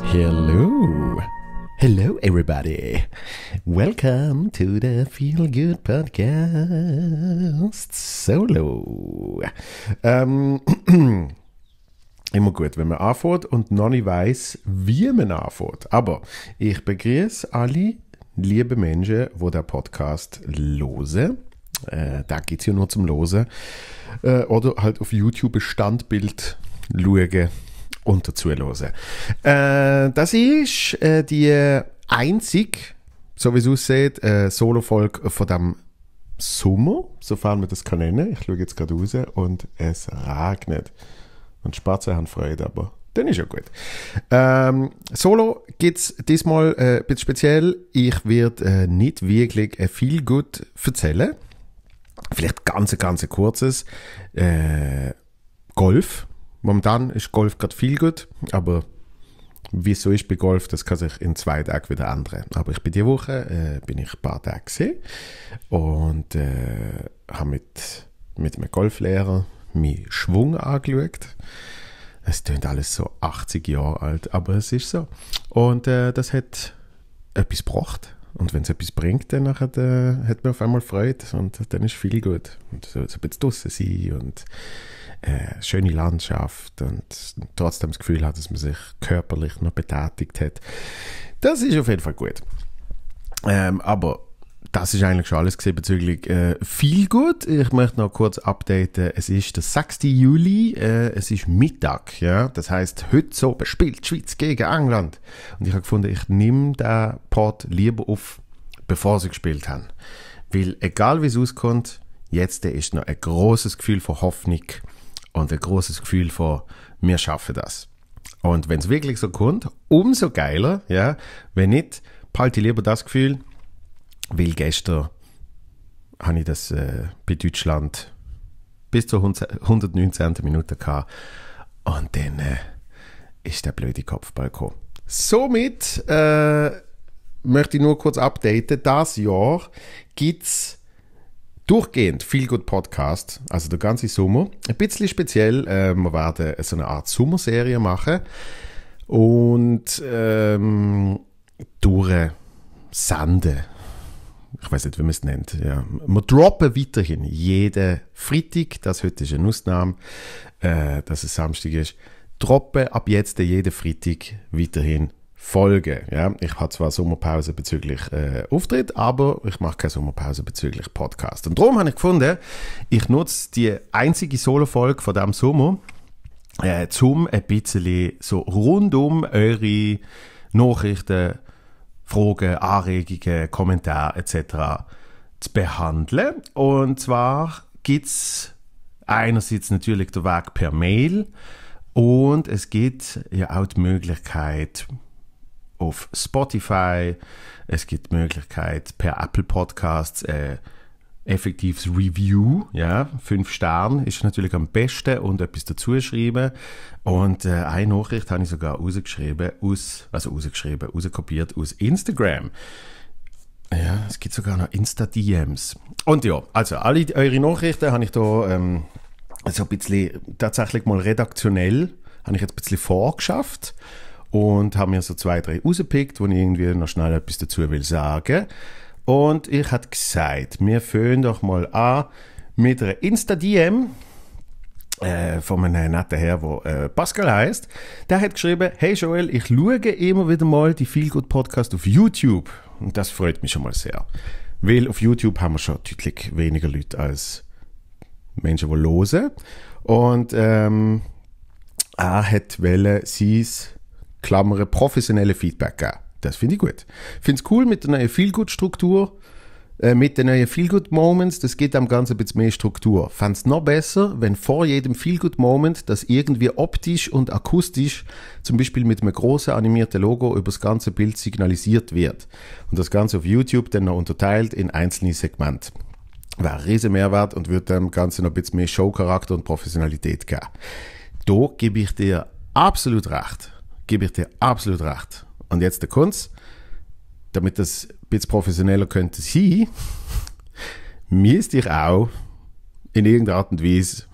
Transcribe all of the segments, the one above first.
Hello. Hello, everybody. Welcome to the Feel Good Podcast Solo. Um, immer gut, wenn man anfängt und noch nicht weiß, wie man anfängt. Aber ich begrüße alle lieben Menschen, wo der Podcast lose. Äh, da geht es ja nur zum Losen. Äh, oder halt auf YouTube Standbild schauen und dazu hören. Äh, das ist äh, die einzig, so wie es aussieht, äh, Solo-Folge von dem Sommer, sofern man das kann nennen. Ich schaue jetzt gerade raus und es regnet. Und Ein haben Freude, aber dann ist ja gut. Ähm, Solo gibt es diesmal äh, ein bisschen speziell. Ich werde äh, nicht wirklich äh, viel gut erzählen. Vielleicht ganz, ganz kurzes. Äh, Golf. Momentan ist Golf gerade viel gut, aber wieso ist bei Golf, das kann sich in zwei Tagen wieder ändern. Aber ich bin die Woche, äh, bin ich ein paar Tage gesehen und äh, habe mit, mit einem Golflehrer mich Schwung angeschaut. Es tönt alles so 80 Jahre alt, aber es ist so. Und äh, das hat etwas gebracht. Und wenn es etwas bringt, dann nachher, äh, hat man auf einmal Freude und dann ist viel gut. Und so, so ein bisschen draußen sein und äh, schöne Landschaft und trotzdem das Gefühl hat, dass man sich körperlich noch betätigt hat. Das ist auf jeden Fall gut. Ähm, aber das ist eigentlich schon alles gesehen bezüglich äh, viel gut. Ich möchte noch kurz updaten. Es ist der 6. Juli, äh, es ist Mittag, ja. Das heißt, heute so spielt die Schweiz gegen England. Und ich habe gefunden, ich nehme den Port lieber auf, bevor sie gespielt haben. Weil egal wie es auskommt, jetzt ist noch ein großes Gefühl von Hoffnung und ein großes Gefühl von wir schaffen das. Und wenn es wirklich so kommt, umso geiler, ja. Wenn nicht, behalte lieber das Gefühl, weil gestern habe ich das äh, bei Deutschland bis zur 119. Minute gehabt. Und dann äh, ist der blöde Kopfball gekommen. Somit äh, möchte ich nur kurz updaten. Das Jahr gibt es durchgehend viel gut Podcast, also der ganze Sommer. Ein bisschen speziell, äh, wir werden so eine Art Sommerserie machen und ähm, durch ich weiß nicht, wie man es nennt. Ja. Wir droppen weiterhin jeden Freitag, das heute ist eine Ausnahme, äh, dass es Samstag ist, droppen ab jetzt jeden Freitag weiterhin Folgen. Ja. Ich habe zwar Sommerpause bezüglich äh, Auftritt, aber ich mache keine Sommerpause bezüglich Podcast. Und darum habe ich gefunden, ich nutze die einzige Solo-Folge von diesem Sommer, äh, zum ein bisschen so rundum eure Nachrichten Fragen, Anregungen, Kommentare etc. zu behandeln. Und zwar gibt es einerseits natürlich den Weg per Mail und es gibt ja auch die Möglichkeit auf Spotify, es gibt die Möglichkeit per Apple Podcasts äh, effektives Review, ja, fünf Sterne ist natürlich am besten und etwas dazu schreiben. Und äh, eine Nachricht habe ich sogar rausgeschrieben, aus, also rausgeschrieben, rauskopiert aus Instagram. Ja, es gibt sogar noch Insta-DMs. Und ja, also alle eure Nachrichten habe ich da ähm, so ein bisschen tatsächlich mal redaktionell, habe ich jetzt ein bisschen vorgeschafft und habe mir so zwei, drei rausgepickt, wo ich irgendwie noch schnell etwas dazu will sagen will. Und ich habe gesagt, wir föhnen doch mal an mit einer Insta-DM äh, von einem netten Herr, der äh, Pascal heißt. Der hat geschrieben, hey Joel, ich schaue immer wieder mal die Feelgood Podcast auf YouTube. Und das freut mich schon mal sehr. Weil auf YouTube haben wir schon deutlich weniger Leute als Menschen, die hören. Und ähm, er hat wollte sein Klammern professionelle Feedback geben. Das finde ich gut. Finde es cool mit der neuen Feelgood-Struktur, äh, mit den neuen Feelgood-Moments. Das geht am Ganzen ein bisschen mehr Struktur. Fand es noch besser, wenn vor jedem Feelgood-Moment das irgendwie optisch und akustisch, zum Beispiel mit einem großen animierten Logo, über das ganze Bild signalisiert wird. Und das Ganze auf YouTube dann noch unterteilt in einzelne Segmente. Wäre ein riesen Mehrwert und würde dem Ganzen noch ein bisschen mehr Showcharakter und Professionalität geben. Da gebe ich dir absolut recht. Gebe ich dir absolut recht. Und jetzt der Kunst, damit das ein bisschen professioneller könnte sein, müsste ich auch in irgendeiner Art und Weise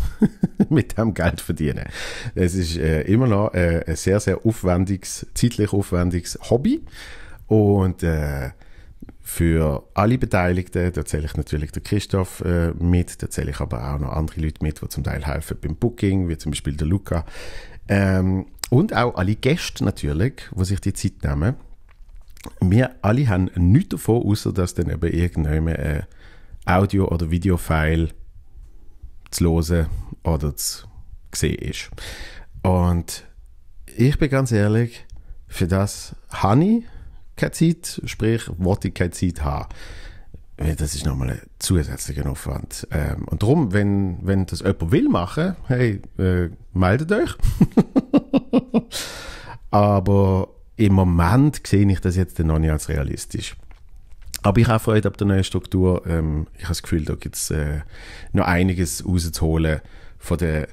mit dem Geld verdienen. Es ist äh, immer noch äh, ein sehr, sehr aufwendiges, zeitlich aufwendiges Hobby. Und äh, für alle Beteiligten, da zähle ich natürlich den Christoph äh, mit, da zähle ich aber auch noch andere Leute mit, die zum Teil helfen beim Booking, wie zum Beispiel der Luca. Ähm, und auch alle Gäste natürlich, die sich die Zeit nehmen. Wir alle haben nichts davon, außer dass dann eben irgendjemand ein Audio- oder Videofile zu hören oder zu sehen ist. Und ich bin ganz ehrlich, für das habe ich keine Zeit, sprich, wollte ich keine Zeit haben. Das ist nochmal ein zusätzlicher Aufwand. Ähm, und darum, wenn, wenn das jemand will machen, hey, äh, meldet euch. Aber im Moment sehe ich das jetzt noch nicht als realistisch. Aber ich habe Freude ab der neuen Struktur. Ähm, ich habe das Gefühl, da gibt es äh, noch einiges rauszuholen von den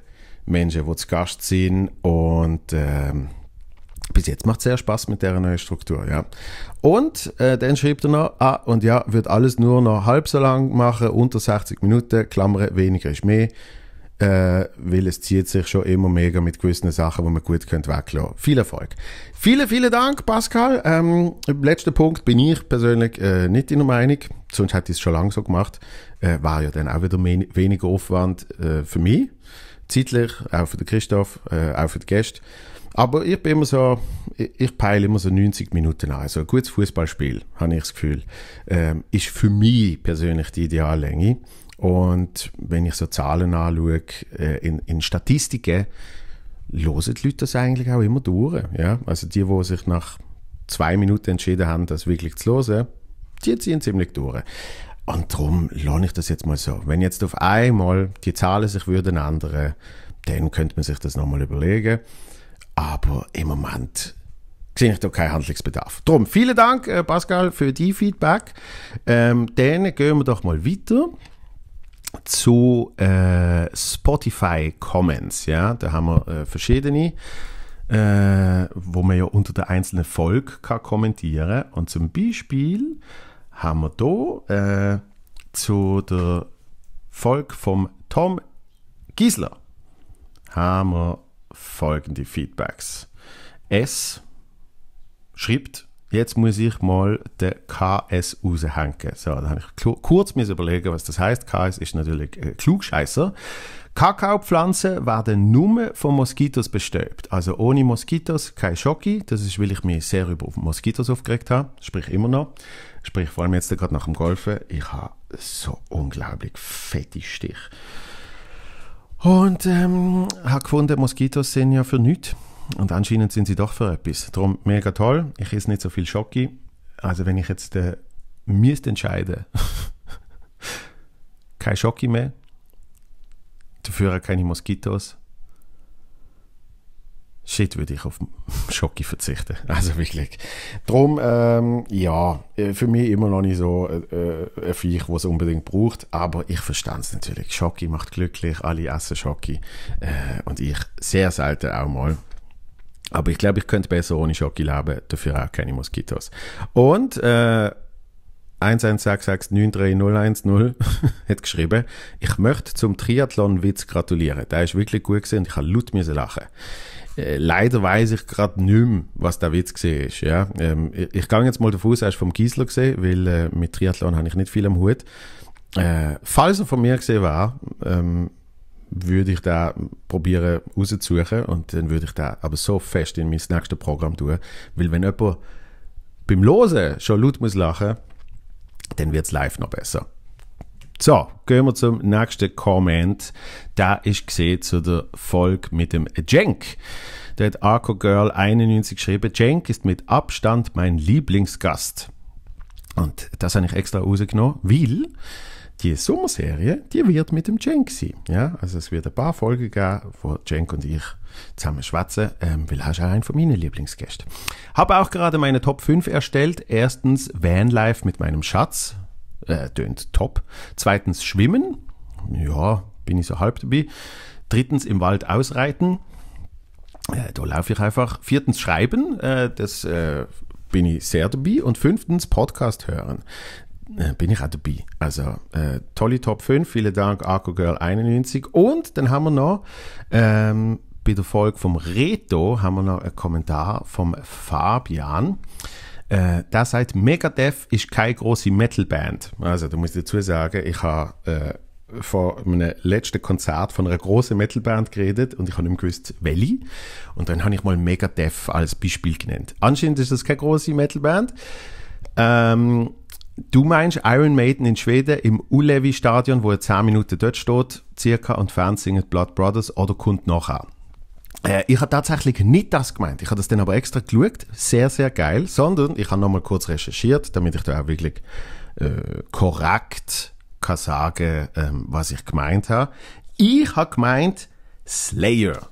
Menschen, die zu Gast sind. Und ähm, bis jetzt macht es sehr Spaß mit der neuen Struktur. Ja. Und äh, dann schreibt er noch, ah, und ja, wird alles nur noch halb so lang machen, unter 60 Minuten, Klammern, weniger ist mehr äh, weil es zieht sich schon immer mega mit gewissen Sachen, die man gut könnte weglassen. Viel Erfolg. Vielen, vielen Dank, Pascal. Ähm, Im letzten Punkt bin ich persönlich äh, nicht in der Meinung, sonst hätte ich es schon lange so gemacht. Äh, war ja dann auch wieder weniger Aufwand äh, für mich, zeitlich, auch für den Christoph, äh, auch für die Gäste. Aber ich bin immer so, ich peile immer so 90 Minuten an. Also ein gutes Fußballspiel, habe ich das Gefühl, ähm, ist für mich persönlich die Ideallänge. Und wenn ich so Zahlen anschaue, äh, in, in Statistiken, hören die Leute das eigentlich auch immer durch. Ja? Also die, die sich nach zwei Minuten entschieden haben, das wirklich zu hören, die ziehen ziemlich durch. Und darum lohne ich das jetzt mal so. Wenn jetzt auf einmal die Zahlen sich würden ändern, dann könnte man sich das nochmal überlegen. Aber im Moment sehe ich da keinen Handlungsbedarf. Drum, vielen Dank, äh, Pascal, für die Feedback. Ähm, dann gehen wir doch mal weiter zu äh, Spotify Comments. Ja, da haben wir äh, verschiedene, äh, wo man ja unter der einzelnen Folge kann kommentieren. Und zum Beispiel haben wir da äh, zu der Folge vom Tom Giesler haben wir folgende Feedbacks. Es schreibt jetzt muss ich mal den KS raushängen. So, da habe ich kurz überlegen, was das heißt. KS ist natürlich äh, Klugscheißer. Kakaopflanzen werden nur von Moskitos bestäubt. Also ohne Moskitos kein Schocki. Das ist, weil ich mich sehr über Moskitos aufgeregt habe. Sprich immer noch. Sprich vor allem jetzt gerade nach dem Golfen. Ich habe so unglaublich fette Stich. Und ähm, habe gefunden, Moskitos sind ja für nichts. Und anscheinend sind sie doch für etwas. Darum mega toll. Ich esse nicht so viel Schoki. Also wenn ich jetzt äh, müsste entscheiden, kein Schoki mehr, dafür keine Moskitos. Shit, würde ich auf Schoki verzichten. Also wirklich. Drum, ähm, ja, äh, für mich immer noch nicht so äh, äh ein Viech, was es unbedingt braucht. Aber ich verstehe es natürlich. Schoki macht glücklich, alle essen Schoki. Äh, und ich sehr selten auch mal. Aber ich glaube, ich könnte besser ohne Schoki leben, dafür auch keine Moskitos. Und äh, 1166930110 hat geschrieben, ich möchte zum Triathlon-Witz gratulieren. Der ist wirklich gut gewesen und ich habe laut müssen lachen. Äh, leider weiß ich gerade nicht mehr, was der Witz ist. Ja? Ähm, ich, ich gehe jetzt mal davon aus, er ist vom Giesler gesehen, weil äh, mit Triathlon habe ich nicht viel am Hut. Äh, falls er von mir gesehen war, ähm, würde ich da probieren rauszusuchen und dann würde ich da aber so fest in mein nächstes Programm tun, weil wenn jemand beim Losen schon laut muss lachen, dann wird es live noch besser. So, gehen wir zum nächsten Comment. Da ist gesehen zu der Folge mit dem Jenk. Da hat Arco Girl 91 geschrieben, Jenk ist mit Abstand mein Lieblingsgast. Und das habe ich extra rausgenommen, weil die Sommerserie, die wird mit dem Cenk sein. Ja? Also es wird ein paar Folgen geben, wo Cenk und ich zusammen schwätzen, ähm, weil er ist auch einer von meinen Lieblingsgästen. Habe auch gerade meine Top 5 erstellt. Erstens Vanlife mit meinem Schatz, äh, tönt top. Zweitens Schwimmen, ja, bin ich so halb dabei. Drittens im Wald ausreiten, äh, da laufe ich einfach. Viertens Schreiben, äh, das äh, bin ich sehr dabei. Und fünftens Podcast hören. Äh, bin ich auch dabei. Also, äh, tolle Top 5. Vielen Dank, Arco Girl 91. Und dann haben wir noch, ähm, bei der Folge vom Reto haben wir noch einen Kommentar vom Fabian. Äh, der sagt, Megadeth ist keine große Metalband. Also, da muss ich dazu sagen, ich habe äh, vor meinem letzten Konzert von einer großen Metalband geredet und ich habe nicht gewusst, welche. Und dann habe ich mal Megadeth als Beispiel genannt. Anscheinend ist das keine große Metalband. Ähm, Du meinst Iron Maiden in Schweden im Ulevi-Stadion, wo er 10 Minuten dort steht, circa, und Fans singen Blood Brothers oder kommt nachher? Äh, ich habe tatsächlich nicht das gemeint. Ich habe das dann aber extra geschaut. Sehr, sehr geil. Sondern ich habe nochmal kurz recherchiert, damit ich da auch wirklich äh, korrekt kann sagen, ähm, was ich gemeint habe. Ich habe gemeint Slayer.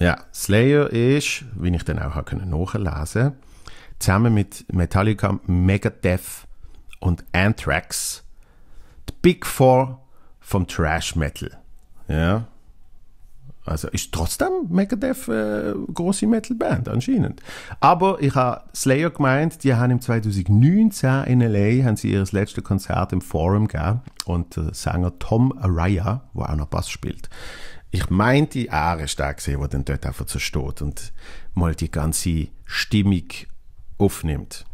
Ja, Slayer ist, wie ich dann auch nachlesen konnte, zusammen mit Metallica Megadeth und Anthrax, die Big Four vom Trash Metal. Ja. Also ist trotzdem Megadeth eine äh, große Metalband anscheinend. Aber ich habe Slayer gemeint, die haben im 2019 in LA haben sie ihr letztes Konzert im Forum gegeben und der Sänger Tom Araya, der auch noch Bass spielt. Ich meinte, die Aare ist da gesehen, wo dann dort einfach zerstört und mal die ganze Stimmung aufnimmt.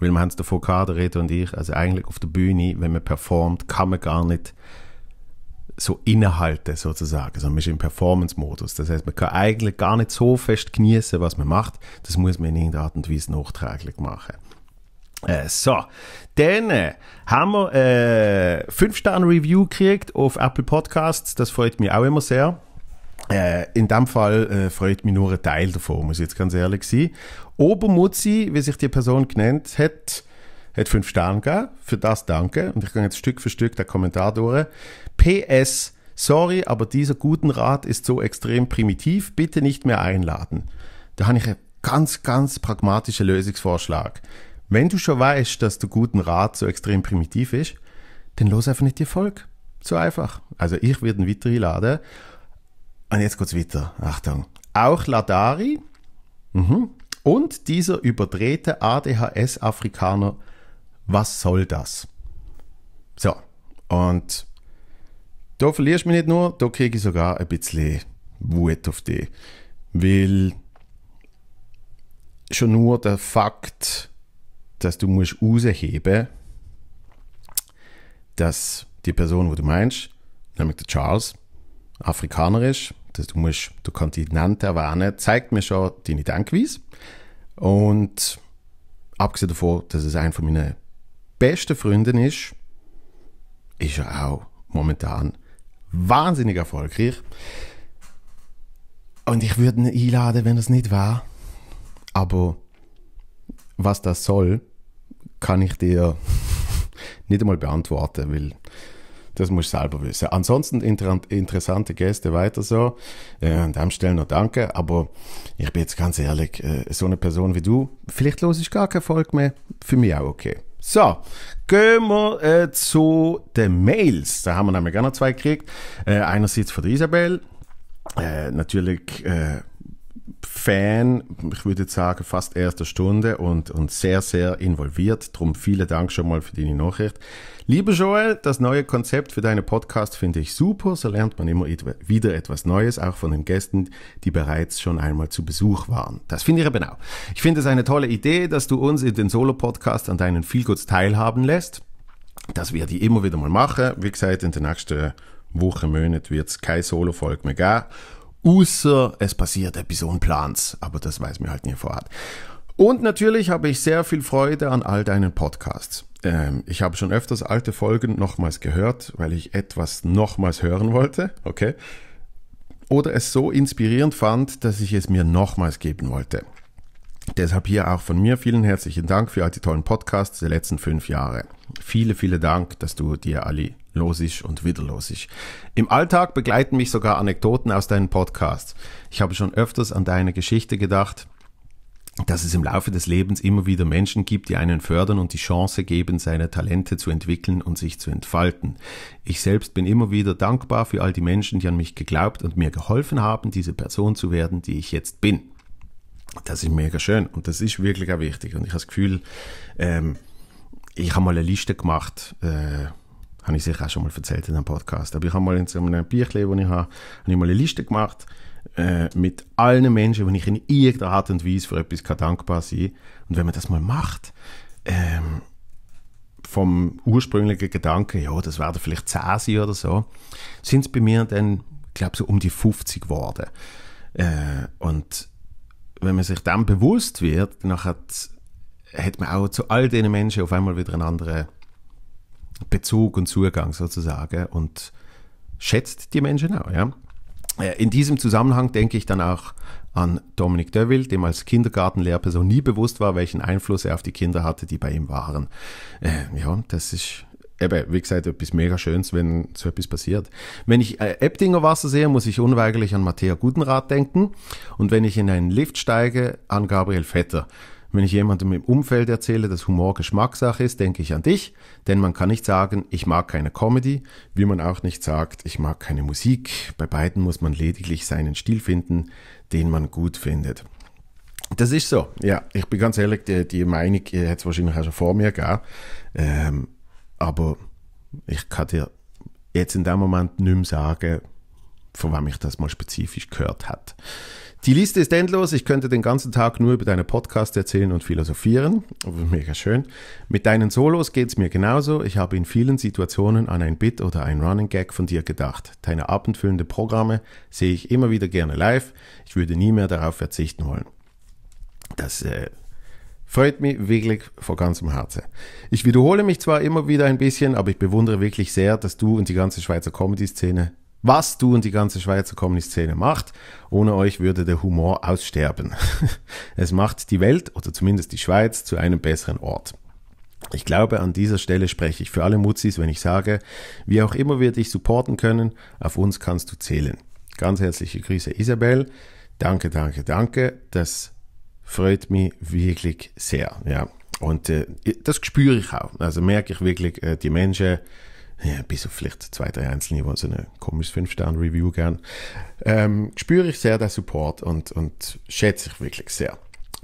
Weil wir haben es davon gehabt, der Reto und ich, also eigentlich auf der Bühne, wenn man performt, kann man gar nicht so innehalten sozusagen. Also man ist im Performance-Modus. Das heißt, man kann eigentlich gar nicht so fest genießen, was man macht. Das muss man in irgendeiner Art und Weise nachträglich machen. Äh, so, dann äh, haben wir äh, 5-Sterne-Review gekriegt auf Apple Podcasts. Das freut mich auch immer sehr. Äh, in dem Fall äh, freut mich nur ein Teil davon, muss ich jetzt ganz ehrlich sein. Obermutzi, wie sich die Person genannt hat, hat fünf Sterne gegeben. Für das danke. Und ich gehe jetzt Stück für Stück den Kommentar durch. PS, sorry, aber dieser guten Rat ist so extrem primitiv, bitte nicht mehr einladen. Da habe ich einen ganz, ganz pragmatischen Lösungsvorschlag. Wenn du schon weißt, dass der guten Rat so extrem primitiv ist, dann los einfach nicht die Folge. So einfach. Also ich würde ihn weiter einladen und jetzt geht's weiter. Achtung. Auch Ladari mhm. und dieser überdrehte ADHS-Afrikaner. Was soll das? So. Und da verlierst du mich nicht nur, da kriege ich sogar ein bisschen Wut auf dich. Weil schon nur der Fakt, dass du musst rausheben dass die Person, die du meinst, nämlich der Charles, Afrikaner ist du musst den Kontinent erwähnen, zeigt mir schon deine Denkweise. Und abgesehen davon, dass es einer meiner besten Freunde ist, ist er auch momentan wahnsinnig erfolgreich. Und ich würde ihn einladen, wenn es nicht war. Aber was das soll, kann ich dir nicht einmal beantworten, weil das musst du selber wissen. Ansonsten inter interessante Gäste weiter so. Äh, an dem Stelle noch danke. Aber ich bin jetzt ganz ehrlich, äh, so eine Person wie du, vielleicht los ich gar kein Erfolg mehr. Für mich auch okay. So, gehen wir äh, zu den Mails. Da haben wir nämlich gerne zwei gekriegt. Äh, einerseits von der Isabel. Äh, natürlich äh, Fan, ich würde sagen fast erster Stunde und, und sehr, sehr involviert. Drum vielen Dank schon mal für deine Nachricht. Lieber Joel, das neue Konzept für deinen Podcast finde ich super. So lernt man immer wieder etwas Neues, auch von den Gästen, die bereits schon einmal zu Besuch waren. Das finde ich eben genau. Ich finde es eine tolle Idee, dass du uns in den Solo-Podcast an deinen Feelgoods teilhaben lässt. Dass wir die immer wieder mal machen. Wie gesagt, in den nächsten Wochen, Monaten wird es keine Solo-Folge mehr geben außer es passiert Episodenplans. aber das weiß mir halt nie vorhat. Und natürlich habe ich sehr viel Freude an all deinen Podcasts. Ähm, ich habe schon öfters alte Folgen nochmals gehört, weil ich etwas nochmals hören wollte, okay? Oder es so inspirierend fand, dass ich es mir nochmals geben wollte. Deshalb hier auch von mir vielen herzlichen Dank für all die tollen Podcasts der letzten fünf Jahre. Viele, viele Dank, dass du dir Ali, los ist und wieder los ist. Im Alltag begleiten mich sogar Anekdoten aus deinen Podcasts. Ich habe schon öfters an deine Geschichte gedacht, dass es im Laufe des Lebens immer wieder Menschen gibt, die einen fördern und die Chance geben, seine Talente zu entwickeln und sich zu entfalten. Ich selbst bin immer wieder dankbar für all die Menschen, die an mich geglaubt und mir geholfen haben, diese Person zu werden, die ich jetzt bin. Das ist mega schön und das ist wirklich auch wichtig. Und ich habe das Gefühl, ähm, ich habe mal eine Liste gemacht, äh, habe ich sicher auch schon mal erzählt in einem Podcast. Aber ich habe mal in so einem Büchlein, das ich habe, habe ich mal eine Liste gemacht äh, mit allen Menschen, die ich in irgendeiner Art und Weise für etwas dankbar sein kann. Und wenn man das mal macht, ähm, vom ursprünglichen Gedanken, ja, das werden vielleicht 10 sein oder so, sind es bei mir dann, ich glaube, so um die 50 geworden. Äh, und wenn man sich dem bewusst wird, dann hat, hat man auch zu all diesen Menschen auf einmal wieder einen anderen Bezug und Zugang sozusagen und schätzt die Menschen auch. Ja? Äh, in diesem Zusammenhang denke ich dann auch an Dominic Deville, dem als Kindergartenlehrperson nie bewusst war, welchen Einfluss er auf die Kinder hatte, die bei ihm waren. Äh, ja, das ist eben, wie gesagt, etwas mega Schönes, wenn so etwas passiert. Wenn ich äh, Eppdinger Wasser sehe, muss ich unweigerlich an Matthäa Gutenrat denken. Und wenn ich in einen Lift steige, an Gabriel Vetter. Wenn ich jemandem im Umfeld erzähle, dass Humor Geschmackssache ist, denke ich an dich, denn man kann nicht sagen, ich mag keine Comedy, wie man auch nicht sagt, ich mag keine Musik. Bei beiden muss man lediglich seinen Stil finden, den man gut findet. Das ist so. Ja, ich bin ganz ehrlich, die, die Meinung hätte es wahrscheinlich auch schon vor mir gegeben. Ähm, aber ich kann dir jetzt in dem Moment nicht mehr sagen, von wem ich das mal spezifisch gehört hat. Die Liste ist endlos. Ich könnte den ganzen Tag nur über deine Podcast erzählen und philosophieren. Oh, mega schön. Mit deinen Solos geht es mir genauso. Ich habe in vielen Situationen an ein Bit oder ein Running Gag von dir gedacht. Deine abendfüllende Programme sehe ich immer wieder gerne live. Ich würde nie mehr darauf verzichten wollen. Das äh, freut mich wirklich von ganzem Herzen. Ich wiederhole mich zwar immer wieder ein bisschen, aber ich bewundere wirklich sehr, dass du und die ganze Schweizer Comedy-Szene was du und die ganze Schweizer Comedy-Szene macht. Ohne euch würde der Humor aussterben. es macht die Welt oder zumindest die Schweiz zu einem besseren Ort. Ich glaube, an dieser Stelle spreche ich für alle Mutzis, wenn ich sage, wie auch immer wir dich supporten können, auf uns kannst du zählen. Ganz herzliche Grüße, Isabel. Danke, danke, danke. Das freut mich wirklich sehr. Ja. Und äh, das spüre ich auch. Also merke ich wirklich, äh, die Menschen ja, bis auf vielleicht zwei, drei Einzelne, die so eine komische 5-Sterne-Review gern, ähm, spüre ich sehr den Support und, und schätze ich wirklich sehr.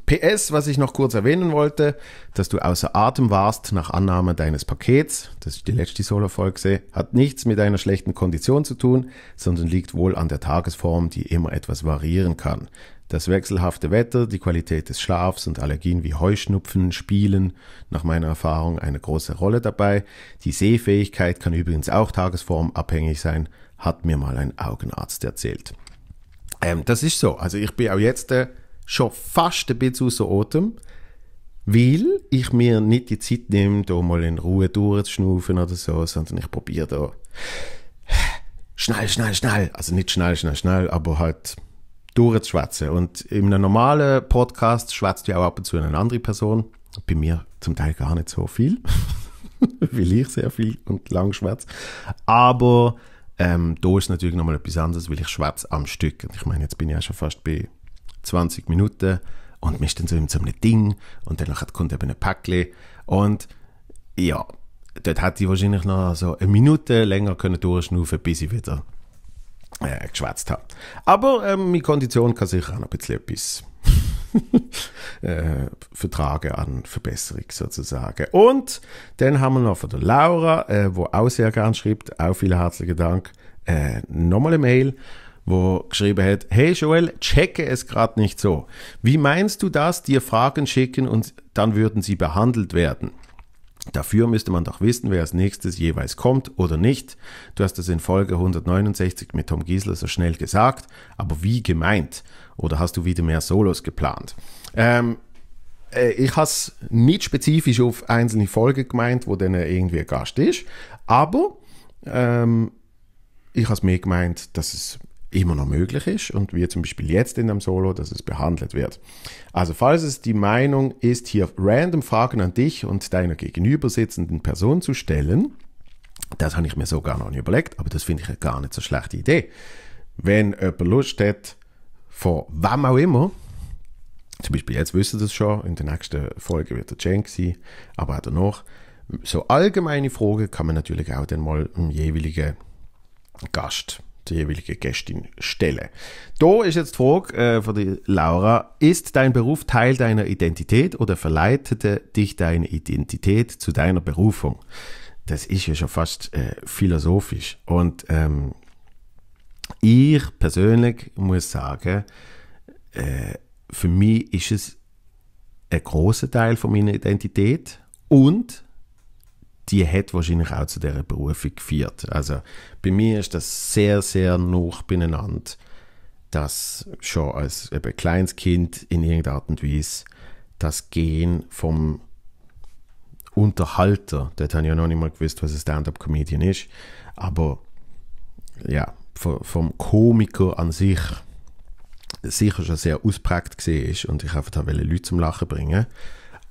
PS, was ich noch kurz erwähnen wollte, dass du außer Atem warst nach Annahme deines Pakets, das ist die letzte Solo-Folge, hat nichts mit einer schlechten Kondition zu tun, sondern liegt wohl an der Tagesform, die immer etwas variieren kann. Das wechselhafte Wetter, die Qualität des Schlafs und Allergien wie Heuschnupfen spielen nach meiner Erfahrung eine große Rolle dabei. Die Sehfähigkeit kann übrigens auch tagesformabhängig sein, hat mir mal ein Augenarzt erzählt. Ähm, das ist so. Also ich bin auch jetzt äh, schon fast ein bisschen außer Atem, weil ich mir nicht die Zeit nehme, da mal in Ruhe durchzuschnaufen oder so, sondern ich probiere da schnell, schnell, schnell, also nicht schnell, schnell, schnell, aber halt durchzuschwätzen. Und in einem normalen Podcast schwätzt ja auch ab und zu eine andere Person. Bei mir zum Teil gar nicht so viel, weil ich sehr viel und lang schwätze. Aber ähm, da ist natürlich nochmal etwas anderes, weil ich schwätze am Stück. Und ich meine, jetzt bin ich ja schon fast bei 20 Minuten und man ist dann so in so einem Ding und dann kommt eben ein Päckchen und ja, dort hätte ich wahrscheinlich noch so eine Minute länger können durchschnaufen, bis ich wieder äh, geschwätzt habe. Aber äh, meine Kondition kann sicher auch noch ein bisschen etwas äh, vertragen an Verbesserung sozusagen. Und dann haben wir noch von der Laura, äh, wo auch sehr gern schreibt, auch vielen herzlichen Dank, äh, nochmal eine Mail wo geschrieben hat, hey Joel, checke es gerade nicht so. Wie meinst du das? Dir Fragen schicken und dann würden sie behandelt werden. Dafür müsste man doch wissen, wer als nächstes jeweils kommt oder nicht. Du hast das in Folge 169 mit Tom Giesler so schnell gesagt, aber wie gemeint? Oder hast du wieder mehr Solos geplant? Ähm, äh, ich habe es nicht spezifisch auf einzelne Folgen gemeint, wo dann irgendwie ein Gast ist, aber ähm, ich habe es mehr gemeint, dass es immer noch möglich ist und wie zum Beispiel jetzt in einem Solo, dass es behandelt wird. Also falls es die Meinung ist, hier random Fragen an dich und deiner gegenüber sitzenden Person zu stellen, das habe ich mir so gar noch nicht überlegt, aber das finde ich gar nicht so schlechte Idee. Wenn jemand Lust hat, von wem auch immer, zum Beispiel jetzt wissen das schon, in der nächsten Folge wird der Cenk sein, aber auch danach, so allgemeine Fragen kann man natürlich auch dann mal dem jeweiligen Gast die jeweilige Gästin stelle. Da ist jetzt die Frage äh, von die Laura, ist dein Beruf Teil deiner Identität oder verleitete dich deine Identität zu deiner Berufung? Das ist ja schon fast äh, philosophisch. Und ähm, ich persönlich muss sagen, äh, für mich ist es ein großer Teil von meiner Identität und die hat wahrscheinlich auch zu dieser Berufung geführt. Also bei mir ist das sehr, sehr noch beieinander, dass schon als eben kleines Kind in irgendeiner Art und Weise das Gehen vom Unterhalter, dort habe ich ja noch nicht mal gewusst, was ein Stand-Up-Comedian ist, aber ja, vom Komiker an sich sicher schon sehr ausprägt war und ich einfach da Leute zum Lachen bringen.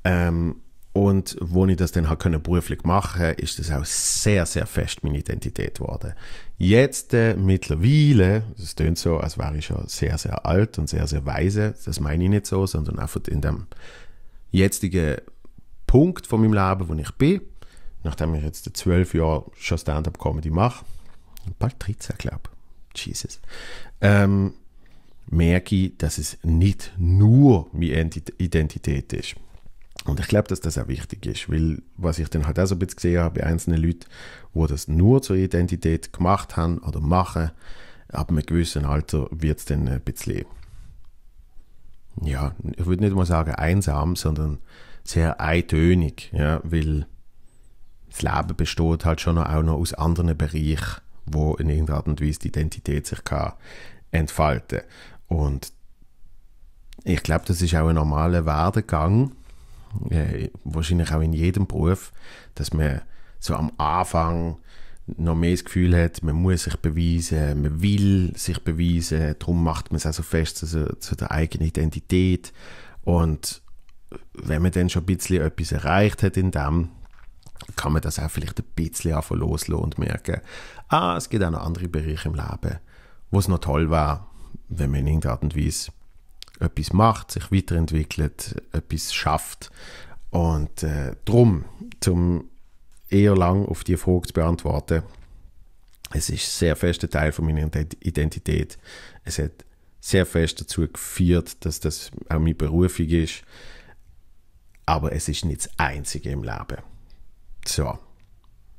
Ähm, und wo ich das dann halt können beruflich machen ist das auch sehr, sehr fest meine Identität geworden. Jetzt äh, mittlerweile, es tönt so, als wäre ich schon sehr, sehr alt und sehr, sehr weise. Das meine ich nicht so, sondern einfach in dem jetzigen Punkt von meinem Leben, wo ich bin, nachdem ich jetzt zwölf Jahre schon Stand-up-Comedy mache, bald 13, glaube ich. Jesus. Ähm, merke ich, dass es nicht nur meine Identität ist. Und ich glaube, dass das auch wichtig ist, weil was ich dann halt auch so ein bisschen gesehen habe bei einzelnen Leuten, wo das nur zur Identität gemacht haben oder machen, ab einem gewissen Alter wird es dann ein bisschen, ja, ich würde nicht mal sagen einsam, sondern sehr eintönig, ja, weil das Leben besteht halt schon auch noch aus anderen Bereichen, wo in irgendeiner Art und Weise die Identität sich kann entfalten. Und ich glaube, das ist auch ein normaler Werdegang, wahrscheinlich auch in jedem Beruf, dass man so am Anfang noch mehr das Gefühl hat, man muss sich beweisen, man will sich beweisen, darum macht man es auch so fest zu, so, der eigenen Identität. Und wenn man dann schon ein bisschen etwas erreicht hat in dem, kann man das auch vielleicht ein bisschen anfangen loslassen und merken, ah, es gibt auch noch andere Bereiche im Leben, wo es noch toll war, wenn man in irgendeiner Art und Weise etwas macht, sich weiterentwickelt, etwas schafft. Und äh, drum, zum eher lang auf die Frage zu beantworten, es ist sehr fester Teil von meiner Identität. Es hat sehr fest dazu geführt, dass das auch meine Berufung ist. Aber es ist nicht das Einzige im Leben. So.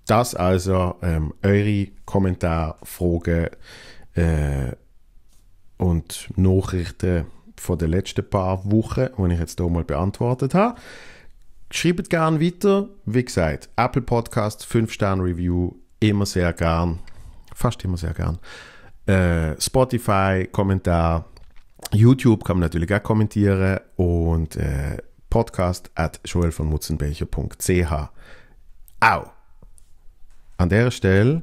Das also ähm, eure Kommentare, Fragen äh, und Nachrichten von den letzten paar Wochen, die ich jetzt hier mal beantwortet habe. Schreibt gerne weiter. Wie gesagt, Apple Podcast, 5 stern review immer sehr gern. Fast immer sehr gern. Äh, Spotify, Kommentar. YouTube kann man natürlich auch kommentieren. Und äh, podcast at joelvonmutzenbecher.ch. Au! An der Stelle,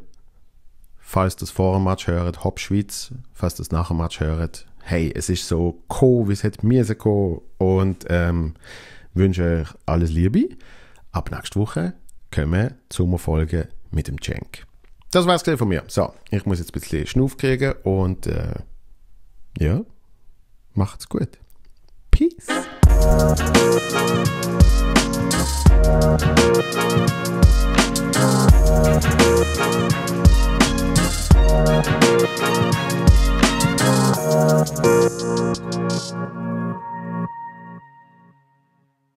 falls das vor dem Match hört, Hop Schweiz, falls das nach dem Match hört, hey, es ist so gekommen, wie es hätte müssen kommen und ähm, wünsche euch alles Liebe. Ab nächste Woche kommen wir zum Folge mit dem Cenk. Das war's von mir. So, ich muss jetzt ein bisschen Schnuff kriegen und äh, ja, macht's gut. Peace. Thank you.